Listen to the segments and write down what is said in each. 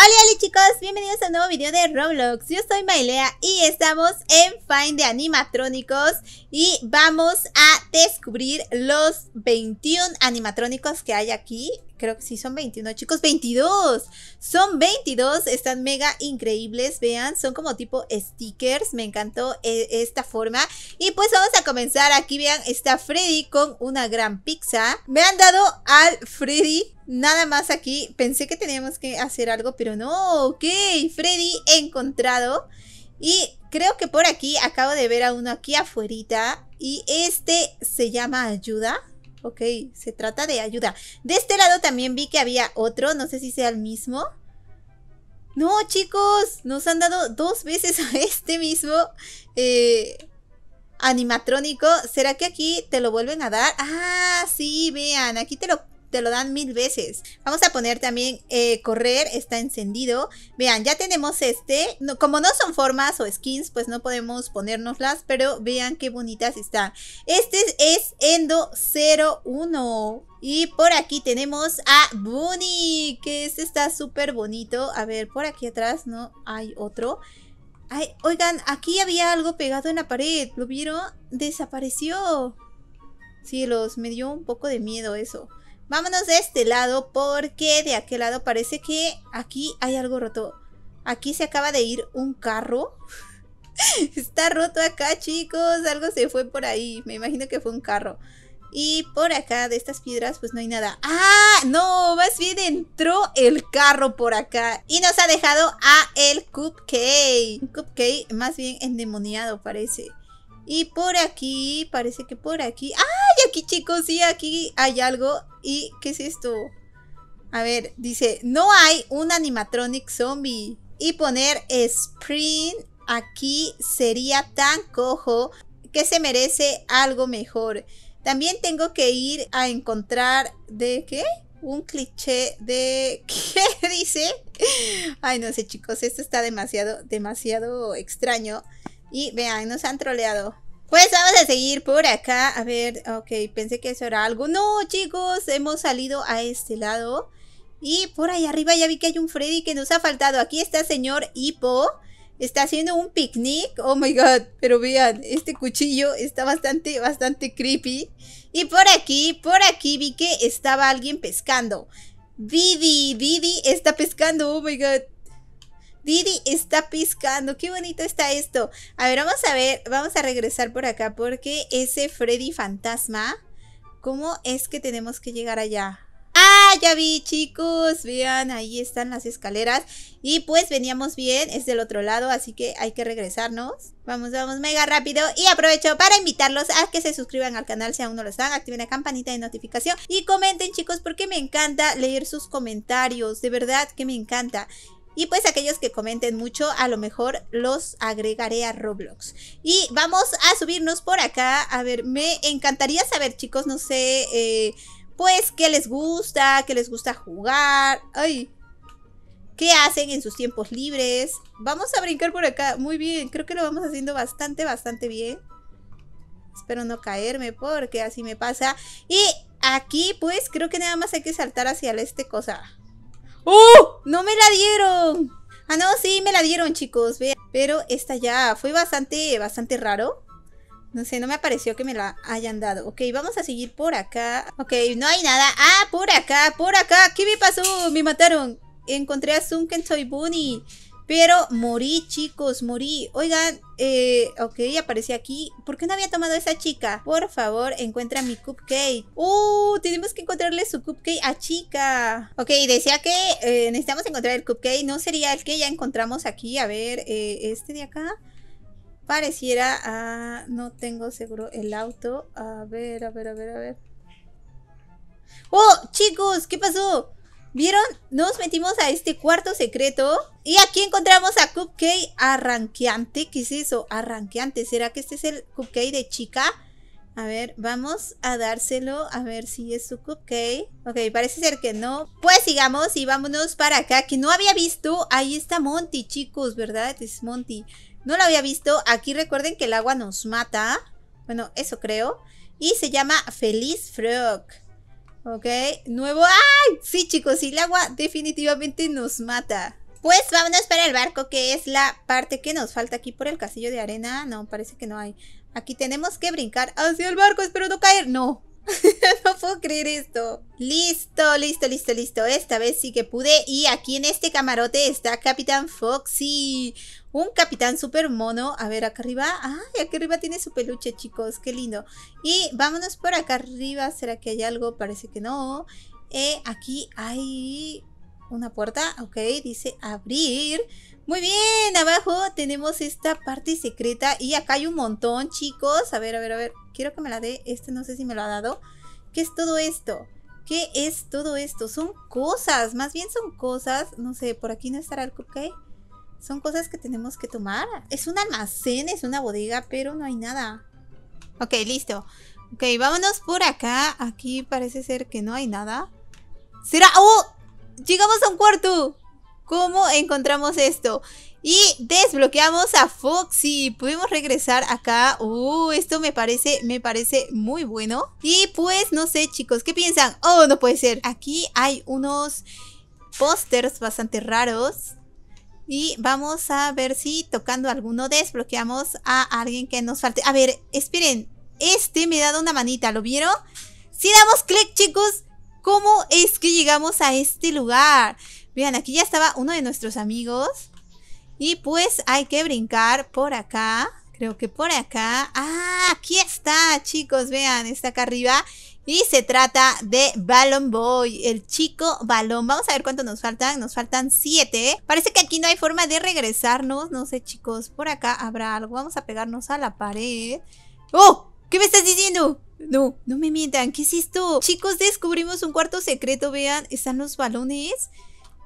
Hola, hola chicos, bienvenidos a un nuevo video de Roblox, yo soy Mailea y estamos en Find de Animatrónicos y vamos a descubrir los 21 animatrónicos que hay aquí creo que sí son 21 chicos, 22. Son 22, están mega increíbles, vean, son como tipo stickers, me encantó e, esta forma. Y pues vamos a comenzar, aquí vean, está Freddy con una gran pizza. Me han dado al Freddy Nada más aquí, pensé que teníamos que hacer algo, pero no, ok, Freddy encontrado y creo que por aquí acabo de ver a uno aquí afuera y este se llama ayuda, Ok, se trata de ayuda. De este lado también vi que había otro, no sé si sea el mismo. No, chicos, nos han dado dos veces a este mismo eh, animatrónico. ¿Será que aquí te lo vuelven a dar? Ah, sí, vean, aquí te lo te lo dan mil veces. Vamos a poner también eh, correr, está encendido. Vean, ya tenemos este. como no son formas o skins, pues no podemos ponérnoslas, pero vean qué bonitas están. Este es Endo 01. Y por aquí tenemos a Bunny, que este está súper bonito. A ver, por aquí atrás no hay otro. Ay, oigan, aquí había algo pegado en la pared. ¿Lo vieron? Desapareció. Sí, los me dio un poco de miedo eso. Vámonos de este lado porque de aquel lado parece que aquí hay algo roto. Aquí se acaba de ir un carro. Está roto acá, chicos. Algo se fue por ahí. Me imagino que fue un carro. Y por acá de estas piedras pues no hay nada. ¡Ah! No, más bien entró el carro por acá. Y nos ha dejado a el Cupcake. Cupcake más bien endemoniado parece. Y por aquí, parece que por aquí... ¡Ah! aquí chicos, sí, aquí hay algo. ¿Y qué es esto? A ver, dice, no hay un animatronic zombie. Y poner sprint aquí sería tan cojo que se merece algo mejor. También tengo que ir a encontrar de qué? Un cliché de qué dice. Ay, no sé chicos, esto está demasiado, demasiado extraño. Y vean, nos han troleado. Pues vamos a seguir por acá. A ver, ok, pensé que eso era algo. No, chicos, hemos salido a este lado. Y por ahí arriba ya vi que hay un Freddy que nos ha faltado. Aquí está señor Hippo. Está haciendo un picnic. Oh my god. Pero vean, este cuchillo está bastante, bastante creepy. Y por aquí, por aquí vi que estaba alguien pescando. Vivi, Vivi está pescando. Oh my god. Didi está piscando. Qué bonito está esto. A ver, vamos a ver. Vamos a regresar por acá porque ese Freddy fantasma. ¿Cómo es que tenemos que llegar allá? ¡Ah! Ya vi, chicos. Vean, ahí están las escaleras. Y pues veníamos bien. Es del otro lado, así que hay que regresarnos. Vamos, vamos, mega rápido. Y aprovecho para invitarlos a que se suscriban al canal si aún no lo están. Activen la campanita de notificación. Y comenten, chicos, porque me encanta leer sus comentarios. De verdad que me encanta. Y pues aquellos que comenten mucho, a lo mejor los agregaré a Roblox. Y vamos a subirnos por acá. A ver, me encantaría saber, chicos, no sé, eh, pues qué les gusta, qué les gusta jugar. Ay, qué hacen en sus tiempos libres. Vamos a brincar por acá. Muy bien, creo que lo vamos haciendo bastante, bastante bien. Espero no caerme porque así me pasa. Y aquí pues creo que nada más hay que saltar hacia este cosa. ¡Oh! ¡No me la dieron! Ah, no, sí, me la dieron, chicos. Pero esta ya fue bastante, bastante raro. No sé, no me pareció que me la hayan dado. Ok, vamos a seguir por acá. Ok, no hay nada. Ah, por acá, por acá. ¿Qué me pasó? Me mataron. Encontré a Sunken Toy Bunny. Pero morí, chicos, morí. Oigan, eh, ok, aparecí aquí. ¿Por qué no había tomado a esa chica? Por favor, encuentra mi cupcake. ¡Uh! Tenemos que encontrarle su cupcake a chica. Ok, decía que eh, necesitamos encontrar el cupcake. No sería el que ya encontramos aquí. A ver, eh, este de acá. Pareciera... Ah, no tengo seguro el auto. A ver, a ver, a ver, a ver. ¡Oh, chicos! ¿Qué pasó? ¿Vieron? Nos metimos a este cuarto secreto. Y aquí encontramos a Cupcake Arranqueante. ¿Qué es eso? Arranqueante. ¿Será que este es el Cupcake de chica? A ver, vamos a dárselo. A ver si es su cupcake. Ok, parece ser que no. Pues sigamos y vámonos para acá. Que no había visto. Ahí está Monty, chicos, ¿verdad? Es Monty. No lo había visto. Aquí recuerden que el agua nos mata. Bueno, eso creo. Y se llama Feliz Frog. Ok, nuevo. ¡Ay! Sí, chicos, el agua definitivamente nos mata. Pues vámonos para el barco, que es la parte que nos falta aquí por el castillo de arena. No, parece que no hay. Aquí tenemos que brincar hacia el barco, espero no caer. No, no puedo creer esto. Listo, listo, listo, listo. Esta vez sí que pude. Y aquí en este camarote está Capitán Foxy. Un capitán super mono. A ver, acá arriba. Ay, acá arriba tiene su peluche, chicos. Qué lindo. Y vámonos por acá arriba. ¿Será que hay algo? Parece que no. Eh, aquí hay una puerta, ok, dice abrir. Muy bien, abajo tenemos esta parte secreta y acá hay un montón, chicos. A ver, a ver, a ver, quiero que me la dé, este no sé si me lo ha dado. ¿Qué es todo esto? ¿Qué es todo esto? Son cosas, más bien son cosas, no sé, por aquí no estará el cupcake. Son cosas que tenemos que tomar. Es un almacén, es una bodega, pero no hay nada. Ok, listo. Ok, vámonos por acá. Aquí parece ser que no hay nada. ¿Será? ¡Oh! llegamos a un cuarto. ¿Cómo encontramos esto? Y desbloqueamos a Foxy. Pudimos regresar acá. Uh, esto me parece, me parece muy bueno. Y pues, no sé, chicos, ¿qué piensan? Oh, no puede ser. Aquí hay unos pósters bastante raros. Y vamos a ver si tocando alguno desbloqueamos a alguien que nos falte. A ver, esperen. Este me ha dado una manita, ¿lo vieron? Si damos clic, chicos, ¿Cómo es que llegamos a este lugar? Vean, aquí ya estaba uno de nuestros amigos. Y pues hay que brincar por acá. Creo que por acá. Ah, aquí está, chicos. Vean, está acá arriba. Y se trata de Balon Boy, el chico balón. Vamos a ver cuánto nos faltan. Nos faltan siete. Parece que aquí no hay forma de regresarnos. No sé, chicos. Por acá habrá algo. Vamos a pegarnos a la pared. ¡Oh! ¿Qué me estás diciendo? No, no me mientan, ¿qué es esto? Chicos, descubrimos un cuarto secreto, vean, están los balones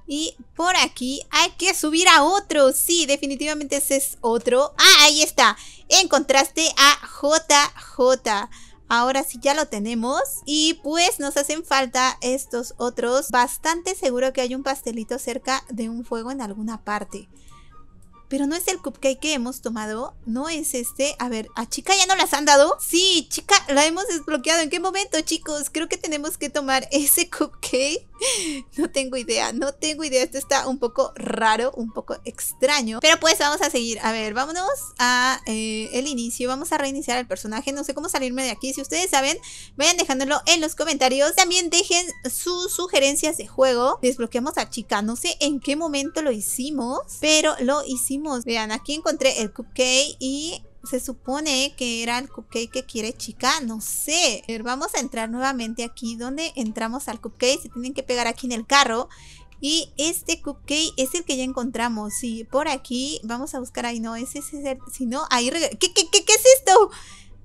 Y por aquí hay que subir a otro, sí, definitivamente ese es otro Ah, ahí está, encontraste a JJ Ahora sí ya lo tenemos y pues nos hacen falta estos otros Bastante seguro que hay un pastelito cerca de un fuego en alguna parte pero no es el cupcake que hemos tomado, no es este. A ver, ¿a chica ya no las han dado? Sí, chica, la hemos desbloqueado. ¿En qué momento, chicos? Creo que tenemos que tomar ese cupcake. No tengo idea, no tengo idea. Esto está un poco raro, un poco extraño. Pero pues vamos a seguir. A ver, vámonos a eh, el inicio. Vamos a reiniciar al personaje. No sé cómo salirme de aquí. Si ustedes saben, vayan dejándolo en los comentarios. También dejen sus sugerencias de juego. Desbloqueamos a chica. No sé en qué momento lo hicimos, pero lo hicimos Vean, aquí encontré el cupcake y se supone que era el cupcake que quiere chica, no sé. Vamos a entrar nuevamente aquí donde entramos al cupcake, se tienen que pegar aquí en el carro. Y este cupcake es el que ya encontramos, sí, por aquí, vamos a buscar, ahí no, ese es el, si no, ahí, ¿qué, qué, qué, qué es esto?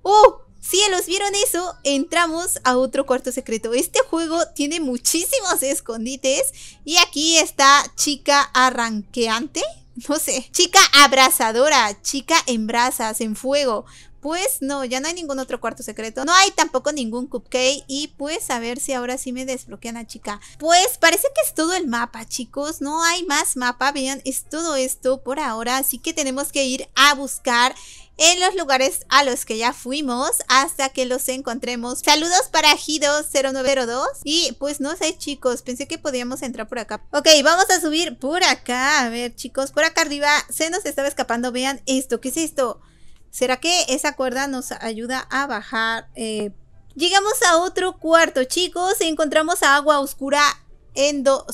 ¡Oh! Cielos, ¿vieron eso? Entramos a otro cuarto secreto. Este juego tiene muchísimos escondites. Y aquí está chica arranqueante. no sé, chica abrazadora, chica en brasas, en fuego. Pues no, ya no hay ningún otro cuarto secreto. No hay tampoco ningún cupcake. Y pues a ver si ahora sí me desbloquean a chica. Pues parece que es todo el mapa, chicos. No hay más mapa. Vean, es todo esto por ahora. Así que tenemos que ir a buscar en los lugares a los que ya fuimos hasta que los encontremos. Saludos para Hido0902. Y pues no sé chicos, pensé que podíamos entrar por acá. Ok, vamos a subir por acá. A ver chicos, por acá arriba se nos estaba escapando. Vean esto, ¿qué es esto? ¿Será que esa cuerda nos ayuda a bajar? Eh, llegamos a otro cuarto chicos. Encontramos a agua oscura Endo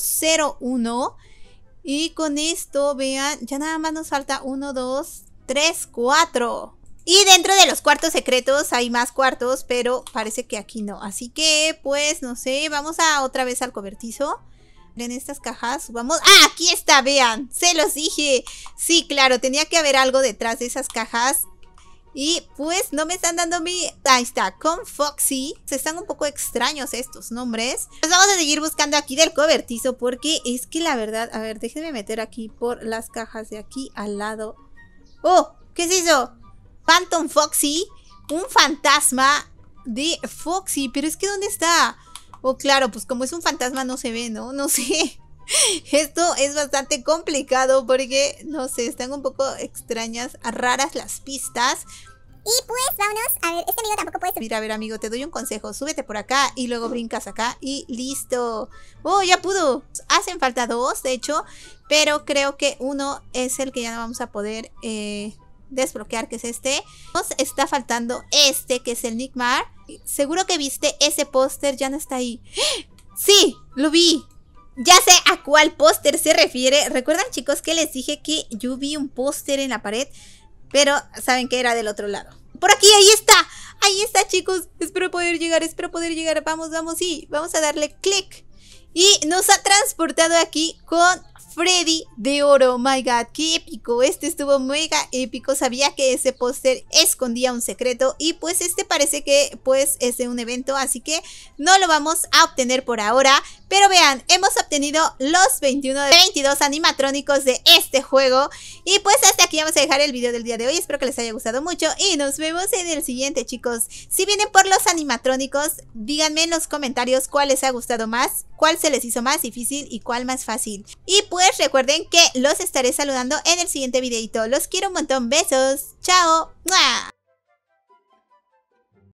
01. Y con esto, vean, ya nada más nos falta 1, 2, 3, 4. Y dentro de los cuartos secretos hay más cuartos, pero parece que aquí no. Así que, pues, no sé, vamos a otra vez al cobertizo. En estas cajas, vamos... ¡Ah, aquí está! Vean, se los dije. Sí, claro, tenía que haber algo detrás de esas cajas. Y pues no me están dando mi... Ahí está, con Foxy. Se están un poco extraños estos nombres. Pues vamos a seguir buscando aquí del cobertizo porque es que la verdad... A ver, déjenme meter aquí por las cajas de aquí al lado. ¡Oh! ¿Qué es eso? Phantom Foxy. Un fantasma de Foxy. Pero es que ¿dónde está? Oh, claro, pues como es un fantasma no se ve, ¿no? No sé. Esto es bastante complicado porque, no sé, están un poco extrañas, raras las pistas. Y pues vámonos, a ver, este amigo tampoco puede subir. Mira, a ver amigo, te doy un consejo, súbete por acá y luego brincas acá y listo. Oh, ya pudo. Hacen falta dos, de hecho, pero creo que uno es el que ya no vamos a poder eh, desbloquear, que es este. Nos está faltando este, que es el Nick Mar. Seguro que viste ese póster, ya no está ahí. ¡Sí! ¡Lo vi! Ya sé a cuál póster se refiere. ¿Recuerdan chicos que les dije que yo vi un póster en la pared? Pero saben que era del otro lado. Por aquí, ahí está. Ahí está, chicos. Espero poder llegar, espero poder llegar. Vamos, vamos, sí. Vamos a darle clic. Y nos ha transportado aquí con Freddy de oro. Oh my god, qué épico. Este estuvo mega épico. Sabía que ese póster escondía un secreto. Y pues este parece que pues es de un evento. Así que no lo vamos a obtener por ahora. Pero vean, hemos obtenido los 21 de 22 animatrónicos de este juego. Y pues hasta aquí vamos a dejar el video del día de hoy. Espero que les haya gustado mucho y nos vemos en el siguiente, chicos. Si vienen por los animatrónicos, díganme en los comentarios cuál les ha gustado más, cuál se les hizo más difícil y cuál más fácil. Y pues recuerden que los estaré saludando en el siguiente videito. Los quiero un montón. Besos. Chao.